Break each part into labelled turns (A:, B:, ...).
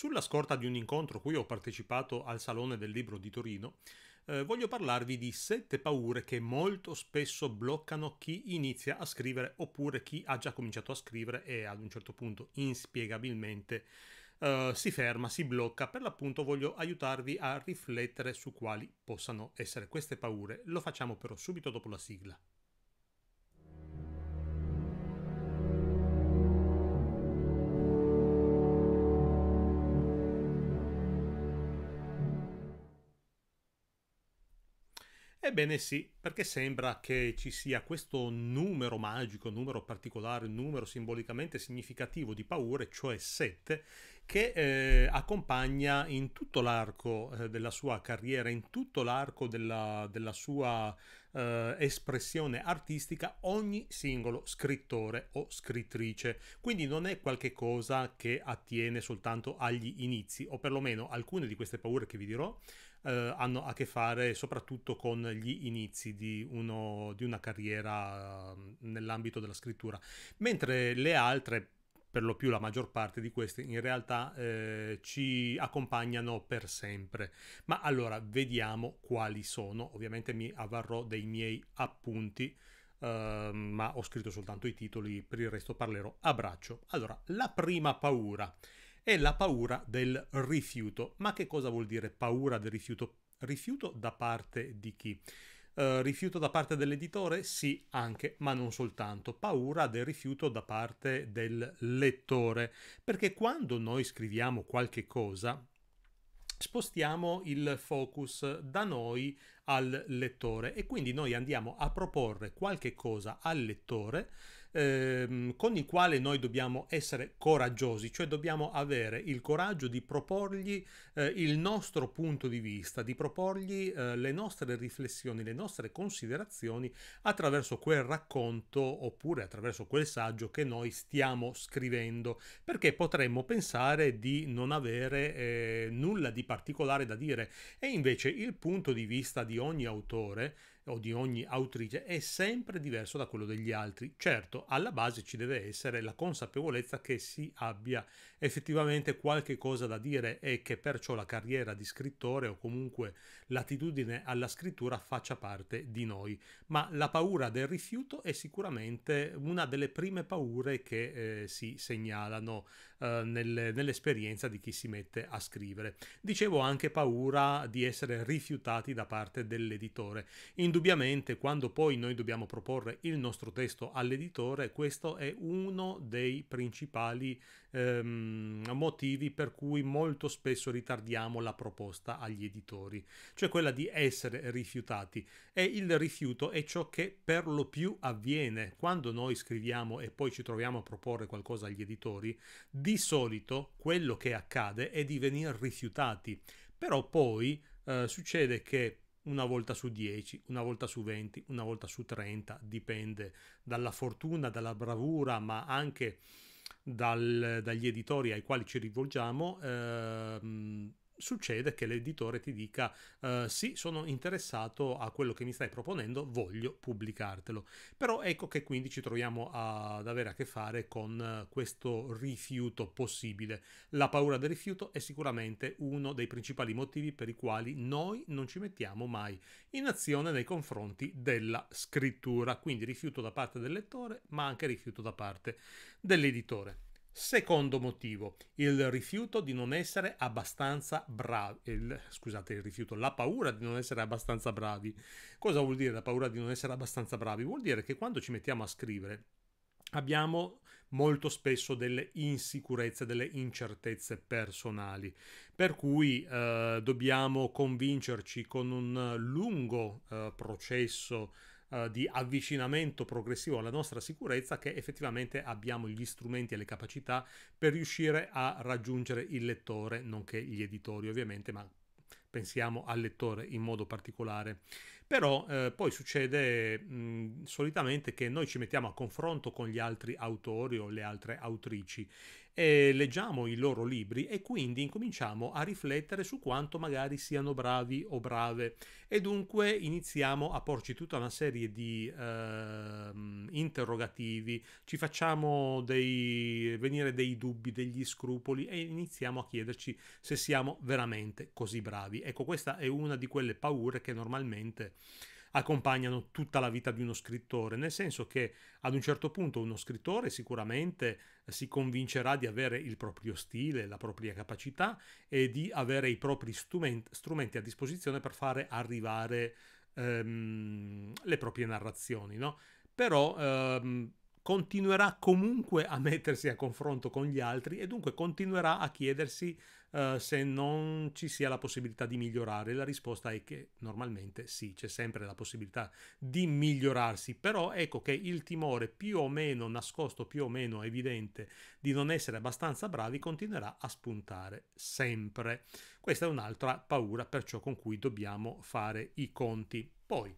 A: Sulla scorta di un incontro cui ho partecipato al Salone del Libro di Torino, eh, voglio parlarvi di sette paure che molto spesso bloccano chi inizia a scrivere oppure chi ha già cominciato a scrivere e ad un certo punto inspiegabilmente Uh, si ferma, si blocca. Per l'appunto voglio aiutarvi a riflettere su quali possano essere queste paure. Lo facciamo però subito dopo la sigla. Ebbene sì, perché sembra che ci sia questo numero magico, numero particolare, numero simbolicamente significativo di paure, cioè 7, che eh, accompagna in tutto l'arco eh, della sua carriera, in tutto l'arco della, della sua eh, espressione artistica ogni singolo scrittore o scrittrice. Quindi non è qualche cosa che attiene soltanto agli inizi, o perlomeno alcune di queste paure che vi dirò eh, hanno a che fare soprattutto con gli inizi di, uno, di una carriera mm, nell'ambito della scrittura, mentre le altre per lo più la maggior parte di queste in realtà eh, ci accompagnano per sempre. Ma allora vediamo quali sono. Ovviamente mi avvarrò dei miei appunti, eh, ma ho scritto soltanto i titoli, per il resto parlerò a braccio. Allora, la prima paura è la paura del rifiuto. Ma che cosa vuol dire paura del rifiuto? Rifiuto da parte di chi? Uh, rifiuto da parte dell'editore? Sì, anche, ma non soltanto. Paura del rifiuto da parte del lettore. Perché quando noi scriviamo qualche cosa, spostiamo il focus da noi al lettore e quindi noi andiamo a proporre qualche cosa al lettore ehm, con il quale noi dobbiamo essere coraggiosi, cioè dobbiamo avere il coraggio di proporgli eh, il nostro punto di vista, di proporgli eh, le nostre riflessioni, le nostre considerazioni attraverso quel racconto oppure attraverso quel saggio che noi stiamo scrivendo, perché potremmo pensare di non avere eh, nulla di particolare da dire e invece il punto di vista di ogni autore o di ogni autrice è sempre diverso da quello degli altri. Certo, alla base ci deve essere la consapevolezza che si abbia effettivamente qualche cosa da dire e che perciò la carriera di scrittore o comunque l'attitudine alla scrittura faccia parte di noi. Ma la paura del rifiuto è sicuramente una delle prime paure che eh, si segnalano eh, nel, nell'esperienza di chi si mette a scrivere. Dicevo anche paura di essere rifiutati da parte dell'editore. Indubbiamente indubbiamente quando poi noi dobbiamo proporre il nostro testo all'editore, questo è uno dei principali ehm, motivi per cui molto spesso ritardiamo la proposta agli editori, cioè quella di essere rifiutati. E il rifiuto è ciò che per lo più avviene quando noi scriviamo e poi ci troviamo a proporre qualcosa agli editori, di solito quello che accade è di venire rifiutati, però poi eh, succede che una volta su 10, una volta su 20, una volta su 30, dipende dalla fortuna, dalla bravura, ma anche dal, dagli editori ai quali ci rivolgiamo. Ehm, succede che l'editore ti dica uh, sì, sono interessato a quello che mi stai proponendo, voglio pubblicartelo. Però ecco che quindi ci troviamo ad avere a che fare con eh, questo rifiuto possibile. La paura del rifiuto è sicuramente uno dei principali motivi per i quali noi non ci mettiamo mai in azione nei confronti della scrittura, quindi rifiuto da parte del lettore, ma anche rifiuto da parte dell'editore. Secondo motivo, il rifiuto di non essere abbastanza bravi, il, scusate il rifiuto, la paura di non essere abbastanza bravi. Cosa vuol dire la paura di non essere abbastanza bravi? Vuol dire che quando ci mettiamo a scrivere abbiamo molto spesso delle insicurezze, delle incertezze personali, per cui eh, dobbiamo convincerci con un lungo eh, processo eh, di avvicinamento progressivo alla nostra sicurezza che effettivamente abbiamo gli strumenti e le capacità per riuscire a raggiungere il lettore, nonché gli editori ovviamente, ma pensiamo al lettore in modo particolare. Però eh, poi succede mh, solitamente che noi ci mettiamo a confronto con gli altri autori o le altre autrici eh, leggiamo i loro libri e quindi incominciamo a riflettere su quanto magari siano bravi o brave e dunque iniziamo a porci tutta una serie di eh, interrogativi, ci facciamo dei, venire dei dubbi, degli scrupoli e iniziamo a chiederci se siamo veramente così bravi. Ecco, questa è una di quelle paure che normalmente accompagnano tutta la vita di uno scrittore, nel senso che ad un certo punto uno scrittore sicuramente eh, si convincerà di avere il proprio stile, la propria capacità e di avere i propri strumenti, a disposizione per fare arrivare ehm, le proprie narrazioni, no? Però ehm, continuerà comunque a mettersi a confronto con gli altri e dunque continuerà a chiedersi uh, se non ci sia la possibilità di migliorare. La risposta è che normalmente sì, c'è sempre la possibilità di migliorarsi, però ecco che il timore più o meno nascosto, più o meno evidente di non essere abbastanza bravi continuerà a spuntare sempre. Questa è un'altra paura perciò con cui dobbiamo fare i conti. Poi,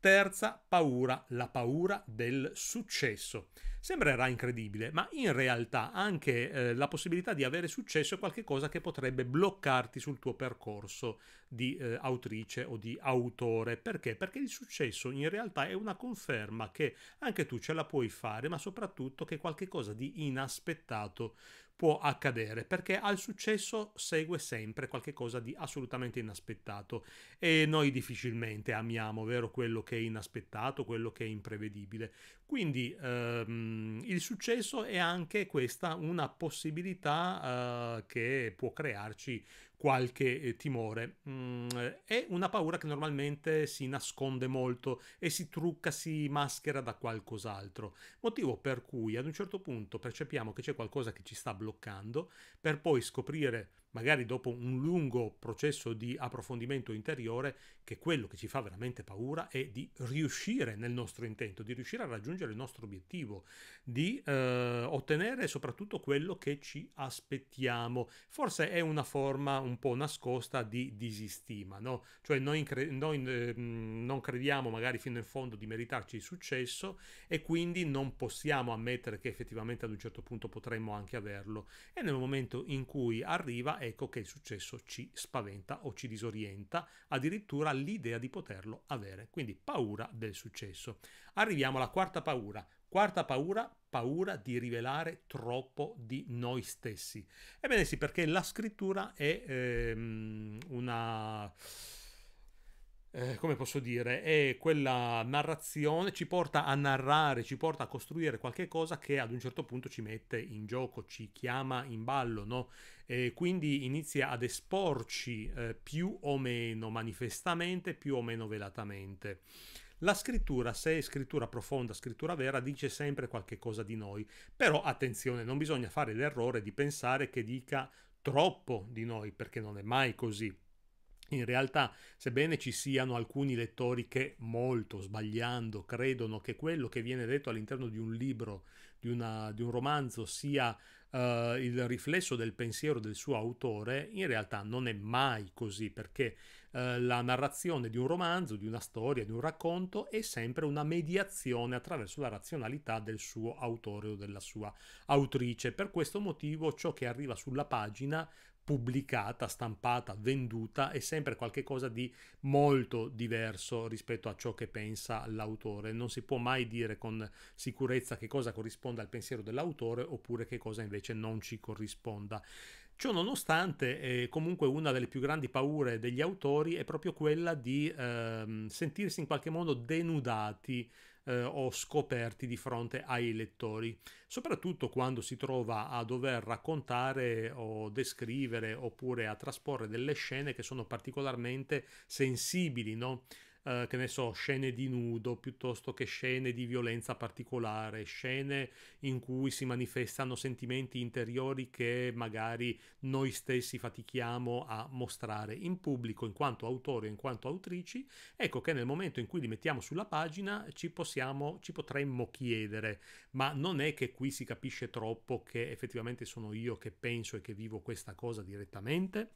A: Terza paura, la paura del successo. Sembrerà incredibile, ma in realtà anche eh, la possibilità di avere successo è qualcosa che potrebbe bloccarti sul tuo percorso di eh, autrice o di autore. Perché? Perché il successo in realtà è una conferma che anche tu ce la puoi fare, ma soprattutto che qualcosa di inaspettato può accadere, perché al successo segue sempre qualcosa di assolutamente inaspettato e noi difficilmente amiamo, vero, quello che è inaspettato, quello che è imprevedibile. Quindi ehm, il successo è anche questa una possibilità eh, che può crearci qualche eh, timore. Mm, è una paura che normalmente si nasconde molto e si trucca, si maschera da qualcos'altro. Motivo per cui ad un certo punto percepiamo che c'è qualcosa che ci sta bloccando, per poi scoprire magari dopo un lungo processo di approfondimento interiore, che quello che ci fa veramente paura è di riuscire nel nostro intento, di riuscire a raggiungere il nostro obiettivo, di eh, ottenere soprattutto quello che ci aspettiamo. Forse è una forma un po' nascosta di disistima, no? Cioè noi, cre- noi eh, non crediamo magari fino in fondo di meritarci il successo e quindi non possiamo ammettere che effettivamente ad un certo punto potremmo anche averlo. E nel momento in cui arriva è ecco che il successo ci spaventa o ci disorienta, addirittura l'idea di poterlo avere, quindi paura del successo. Arriviamo alla quarta paura. Quarta paura, paura di rivelare troppo di noi stessi. Ebbene sì, perché la scrittura è ehm, una eh, come posso dire, è quella narrazione, ci porta a narrare, ci porta a costruire qualche cosa che ad un certo punto ci mette in gioco, ci chiama in ballo, no? E quindi inizia ad esporci eh, più o meno manifestamente, più o meno velatamente. La scrittura, se è scrittura profonda, scrittura vera, dice sempre qualche cosa di noi. Però attenzione, non bisogna fare l'errore di pensare che dica troppo di noi, perché non è mai così in realtà, sebbene ci siano alcuni lettori che, molto sbagliando, credono che quello che viene detto all'interno di un libro, di, una, di un romanzo, sia uh, il riflesso del pensiero del suo autore, in realtà non è mai così, perché uh, la narrazione di un romanzo, di una storia, di un racconto è sempre una mediazione attraverso la razionalità del suo autore o della sua autrice. Per questo motivo ciò che arriva sulla pagina pubblicata, stampata, venduta è sempre qualcosa di molto diverso rispetto a ciò che pensa l'autore. Non si può mai dire con sicurezza che cosa corrisponda al pensiero dell'autore oppure che cosa invece non ci corrisponda. Ciò nonostante, eh, comunque una delle più grandi paure degli autori è proprio quella di eh, sentirsi in qualche modo denudati eh, o scoperti di fronte ai lettori, soprattutto quando si trova a dover raccontare o descrivere oppure a trasporre delle scene che sono particolarmente sensibili, no? Eh, che ne so, scene di nudo piuttosto che scene di violenza particolare, scene in cui si manifestano sentimenti interiori che magari noi stessi fatichiamo a mostrare in pubblico in quanto autori o in quanto autrici, ecco che nel momento in cui li mettiamo sulla pagina ci, possiamo, ci potremmo chiedere, ma non è che qui si capisce troppo che effettivamente sono io che penso e che vivo questa cosa direttamente?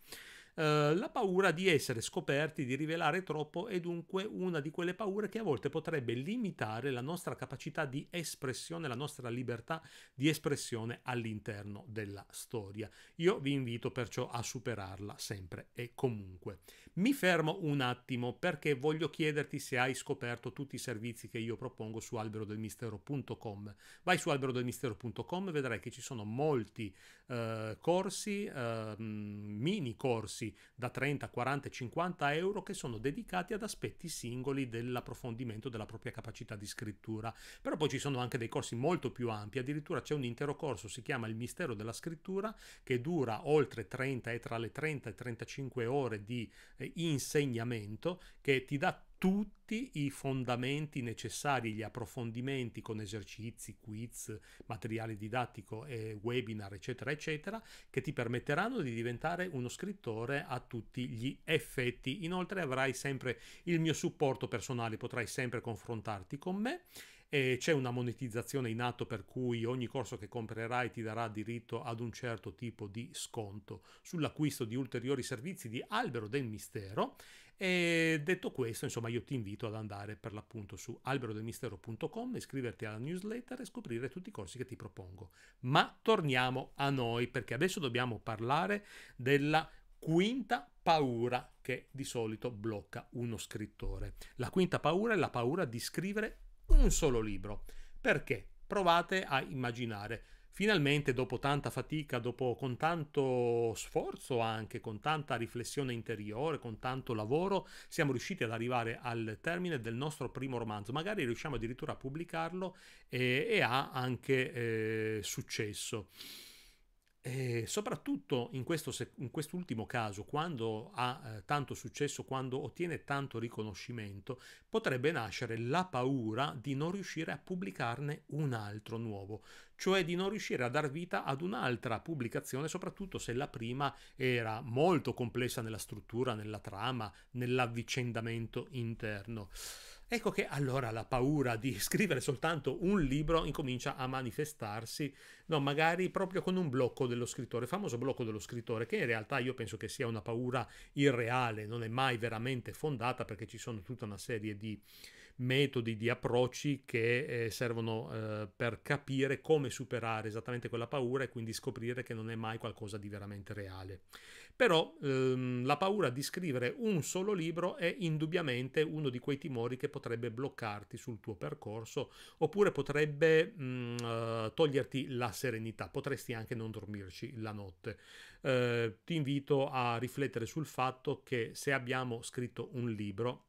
A: Eh, la paura di essere scoperti, di rivelare troppo è dunque una di quelle paure che a volte potrebbe limitare la nostra capacità di espressione, la nostra libertà di espressione all'interno della storia. Io vi invito perciò a superarla sempre e comunque. Mi fermo un attimo perché voglio chiederti se hai scoperto tutti i servizi che io propongo su alberodelmistero.com. Vai su alberodelmistero.com, vedrai che ci sono molti eh, corsi, eh, mini corsi da 30, 40, 50 euro che sono dedicati ad aspetti singoli dell'approfondimento della propria capacità di scrittura. Però poi ci sono anche dei corsi molto più ampi, addirittura c'è un intero corso, si chiama Il mistero della scrittura, che dura oltre 30 e tra le 30 e 35 ore di eh, insegnamento, che ti dà tutti i fondamenti necessari, gli approfondimenti con esercizi, quiz, materiale didattico e webinar, eccetera, eccetera, che ti permetteranno di diventare uno scrittore a tutti gli effetti. Inoltre avrai sempre il mio supporto personale, potrai sempre confrontarti con me e c'è una monetizzazione in atto per cui ogni corso che comprerai ti darà diritto ad un certo tipo di sconto sull'acquisto di ulteriori servizi di Albero del Mistero e detto questo insomma io ti invito ad andare per l'appunto su alberodelmistero.com iscriverti alla newsletter e scoprire tutti i corsi che ti propongo ma torniamo a noi perché adesso dobbiamo parlare della quinta paura che di solito blocca uno scrittore. La quinta paura è la paura di scrivere un solo libro. Perché? Provate a immaginare. Finalmente, dopo tanta fatica, dopo, con tanto sforzo anche, con tanta riflessione interiore, con tanto lavoro, siamo riusciti ad arrivare al termine del nostro primo romanzo. Magari riusciamo addirittura a pubblicarlo e, eh, e ha anche eh, successo. E soprattutto in, questo, in, quest'ultimo caso, quando ha eh, tanto successo, quando ottiene tanto riconoscimento, potrebbe nascere la paura di non riuscire a pubblicarne un altro nuovo, cioè di non riuscire a dar vita ad un'altra pubblicazione, soprattutto se la prima era molto complessa nella struttura, nella trama, nell'avvicendamento interno. Ecco che allora la paura di scrivere soltanto un libro incomincia a manifestarsi, no, magari proprio con un blocco dello scrittore, famoso blocco dello scrittore, che in realtà io penso che sia una paura irreale, non è mai veramente fondata perché ci sono tutta una serie di metodi, di approcci che eh, servono eh, per capire come superare esattamente quella paura e quindi scoprire che non è mai qualcosa di veramente reale. Però ehm, la paura di scrivere un solo libro è indubbiamente uno di quei timori che potrebbe bloccarti sul tuo percorso oppure potrebbe mh, mm, eh, toglierti la serenità, potresti anche non dormirci la notte. Eh, ti invito a riflettere sul fatto che se abbiamo scritto un libro,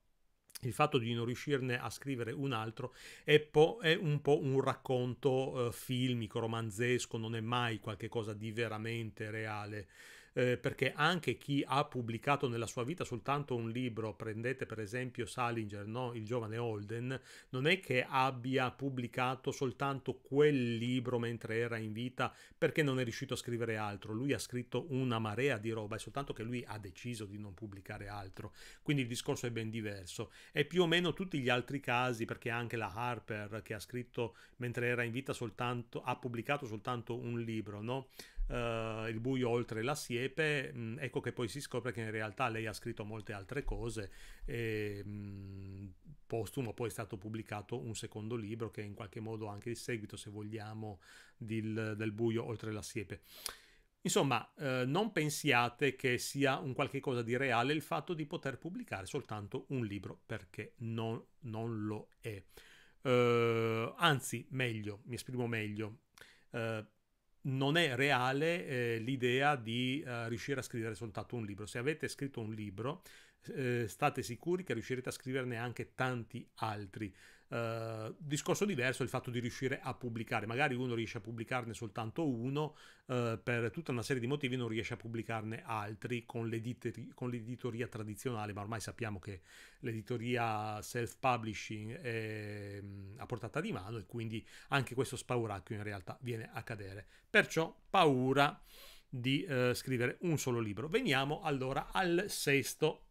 A: il fatto di non riuscirne a scrivere un altro è, po- è un po' un racconto eh, filmico, romanzesco, non è mai qualcosa di veramente reale eh, perché anche chi ha pubblicato nella sua vita soltanto un libro, prendete per esempio Salinger, no? il giovane Holden, non è che abbia pubblicato soltanto quel libro mentre era in vita perché non è riuscito a scrivere altro, lui ha scritto una marea di roba, è soltanto che lui ha deciso di non pubblicare altro, quindi il discorso è ben diverso. E più o meno tutti gli altri casi, perché anche la Harper che ha scritto mentre era in vita soltanto, ha pubblicato soltanto un libro, no? uh, Il buio oltre la siepe, mh, mm, ecco che poi si scopre che in realtà lei ha scritto molte altre cose e mh, mm, postumo poi è stato pubblicato un secondo libro che è in qualche modo anche il seguito, se vogliamo, del, del buio oltre la siepe. Insomma, eh, non pensiate che sia un qualche cosa di reale il fatto di poter pubblicare soltanto un libro, perché non, non lo è. Eh, anzi, meglio, mi esprimo meglio. Eh, non è reale eh, l'idea di eh, riuscire a scrivere soltanto un libro. Se avete scritto un libro, eh, state sicuri che riuscirete a scriverne anche tanti altri. Eh, discorso diverso è il fatto di riuscire a pubblicare, magari uno riesce a pubblicarne soltanto uno, uh, per tutta una serie di motivi non riesce a pubblicarne altri con, con l'editoria tradizionale, ma ormai sappiamo che l'editoria self-publishing è mm, a portata di mano e quindi anche questo spauracchio in realtà viene a cadere. Perciò paura di uh, scrivere un solo libro. Veniamo allora al sesto,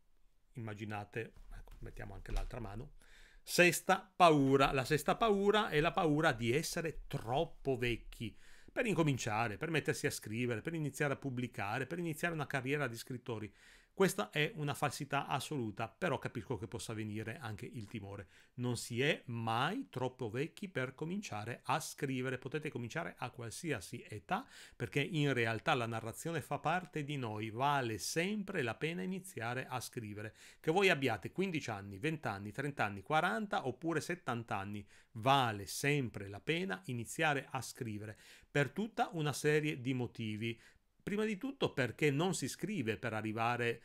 A: immaginate, ecco, mettiamo anche l'altra mano Sesta paura. La sesta paura è la paura di essere troppo vecchi per incominciare, per mettersi a scrivere, per iniziare a pubblicare, per iniziare una carriera di scrittori. Questa è una falsità assoluta, però capisco che possa venire anche il timore. Non si è mai troppo vecchi per cominciare a scrivere, potete cominciare a qualsiasi età, perché in realtà la narrazione fa parte di noi, vale sempre la pena iniziare a scrivere. Che voi abbiate 15 anni, 20 anni, 30 anni, 40 oppure 70 anni, vale sempre la pena iniziare a scrivere per tutta una serie di motivi. Prima di tutto perché non si scrive per arrivare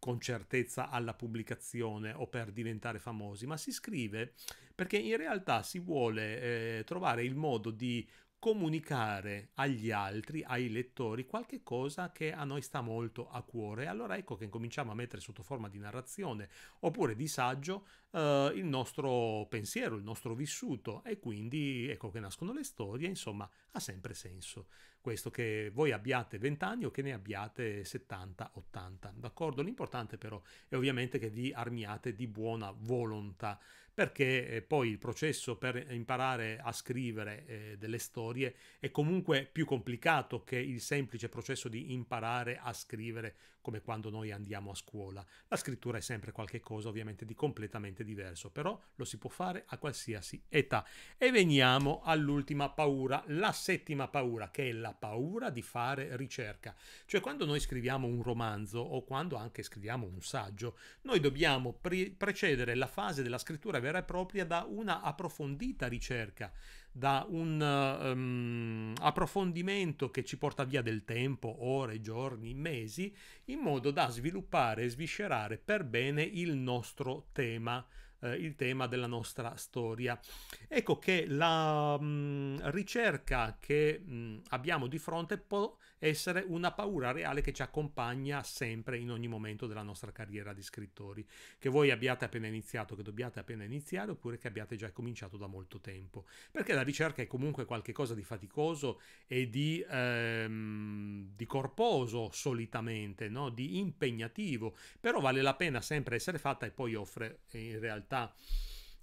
A: con certezza alla pubblicazione o per diventare famosi, ma si scrive perché in realtà si vuole eh, trovare il modo di comunicare agli altri, ai lettori, qualche cosa che a noi sta molto a cuore. Allora ecco che incominciamo a mettere sotto forma di narrazione oppure di saggio eh, il nostro pensiero, il nostro vissuto e quindi ecco che nascono le storie, insomma ha sempre senso questo che voi abbiate 20 anni o che ne abbiate 70, 80, d'accordo? L'importante però è ovviamente che vi armiate di buona volontà perché eh, poi il processo per imparare a scrivere eh, delle storie è comunque più complicato che il semplice processo di imparare a scrivere come quando noi andiamo a scuola. La scrittura è sempre qualcosa ovviamente di completamente diverso, però lo si può fare a qualsiasi età. E veniamo all'ultima paura, la settima paura, che è la paura di fare ricerca. Cioè quando noi scriviamo un romanzo o quando anche scriviamo un saggio, noi dobbiamo pre- precedere la fase della scrittura vera e propria da una approfondita ricerca da un um, approfondimento che ci porta via del tempo, ore, giorni, mesi, in modo da sviluppare e sviscerare per bene il nostro tema eh, il tema della nostra storia. Ecco che la mh, mm, ricerca che mh, mm, abbiamo di fronte può essere una paura reale che ci accompagna sempre in ogni momento della nostra carriera di scrittori, che voi abbiate appena iniziato, che dobbiate appena iniziare oppure che abbiate già cominciato da molto tempo, perché la ricerca è comunque qualcosa di faticoso e di, ehm, di corposo solitamente, no? di impegnativo, però vale la pena sempre essere fatta e poi offre eh, in realtà...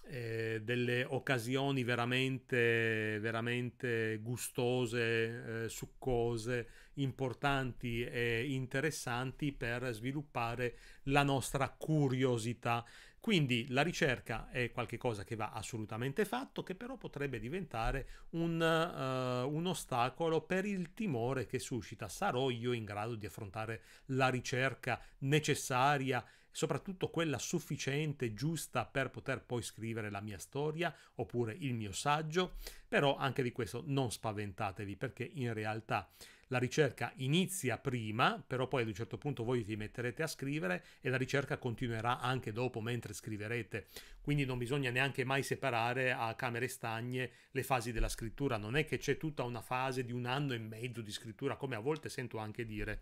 A: Eh, delle occasioni veramente, veramente gustose, eh, succose, importanti e interessanti per sviluppare la nostra curiosità. Quindi la ricerca è qualcosa che va assolutamente fatto, che però potrebbe diventare un, uh, un, ostacolo per il timore che suscita. Sarò io in grado di affrontare la ricerca necessaria soprattutto quella sufficiente, giusta per poter poi scrivere la mia storia oppure il mio saggio, però anche di questo non spaventatevi perché in realtà la ricerca inizia prima, però poi ad un certo punto voi vi metterete a scrivere e la ricerca continuerà anche dopo mentre scriverete, quindi non bisogna neanche mai separare a camere stagne le fasi della scrittura, non è che c'è tutta una fase di un anno e mezzo di scrittura come a volte sento anche dire.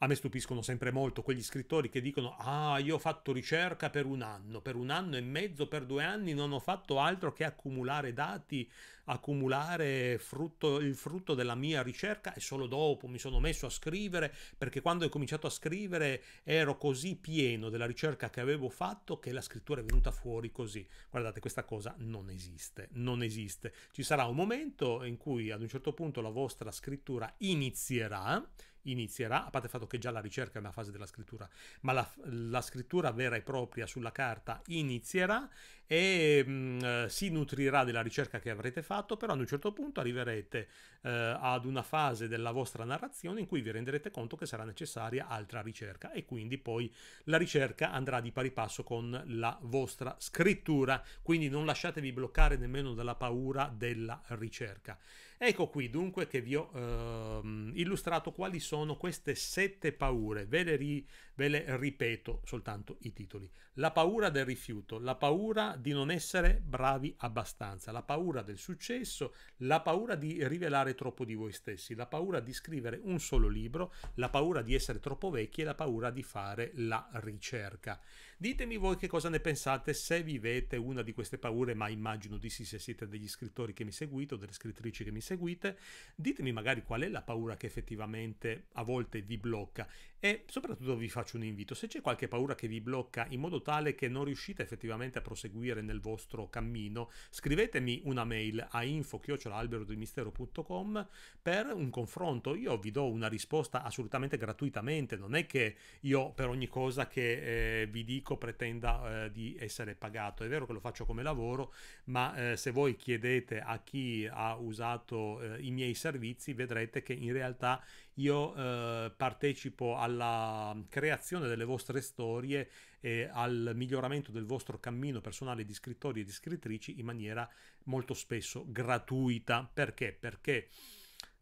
A: A me stupiscono sempre molto quegli scrittori che dicono ah io ho fatto ricerca per un anno, per un anno e mezzo, per due anni non ho fatto altro che accumulare dati, accumulare frutto, il frutto della mia ricerca e solo dopo mi sono messo a scrivere perché quando ho cominciato a scrivere ero così pieno della ricerca che avevo fatto che la scrittura è venuta fuori così. Guardate questa cosa non esiste, non esiste. Ci sarà un momento in cui ad un certo punto la vostra scrittura inizierà inizierà, a parte il fatto che già la ricerca è una fase della scrittura, ma la, la scrittura vera e propria sulla carta inizierà e mh, eh, si nutrirà della ricerca che avrete fatto, però ad un certo punto arriverete eh, ad una fase della vostra narrazione in cui vi renderete conto che sarà necessaria altra ricerca e quindi poi la ricerca andrà di pari passo con la vostra scrittura, quindi non lasciatevi bloccare nemmeno dalla paura della ricerca. Ecco qui dunque che vi ho eh, illustrato quali sono queste sette paure, ve le ri, ve le ripeto soltanto i titoli. La paura del rifiuto, la paura di non essere bravi abbastanza, la paura del successo, la paura di rivelare troppo di voi stessi, la paura di scrivere un solo libro, la paura di essere troppo vecchi e la paura di fare la ricerca. Ditemi voi che cosa ne pensate se vivete una di queste paure, ma immagino di sì se siete degli scrittori che mi seguite o delle scrittrici che mi seguite. Ditemi magari qual è la paura che effettivamente a volte vi blocca e soprattutto vi faccio un invito, se c'è qualche paura che vi blocca in modo tale che non riuscite effettivamente a proseguire nel vostro cammino, scrivetemi una mail a info-alberodilmistero.com per un confronto, io vi do una risposta assolutamente gratuitamente, non è che io per ogni cosa che eh, vi dico ricco pretenda eh, di essere pagato. È vero che lo faccio come lavoro, ma eh, se voi chiedete a chi ha usato eh, i miei servizi, vedrete che in realtà io eh, partecipo alla creazione delle vostre storie e al miglioramento del vostro cammino personale di scrittori e di scrittrici in maniera molto spesso gratuita. Perché? Perché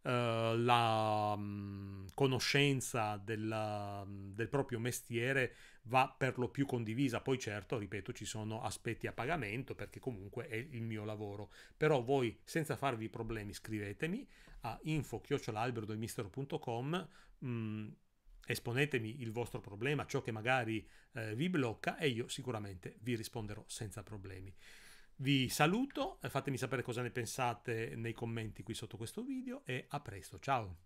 A: eh, la mh, conoscenza della, mh, del proprio mestiere va per lo più condivisa. Poi certo, ripeto, ci sono aspetti a pagamento perché comunque è il mio lavoro. Però voi, senza farvi problemi, scrivetemi a info-albero-del-mistero.com esponetemi il vostro problema, ciò che magari eh, vi blocca e io sicuramente vi risponderò senza problemi. Vi saluto, fatemi sapere cosa ne pensate nei commenti qui sotto questo video e a presto, ciao!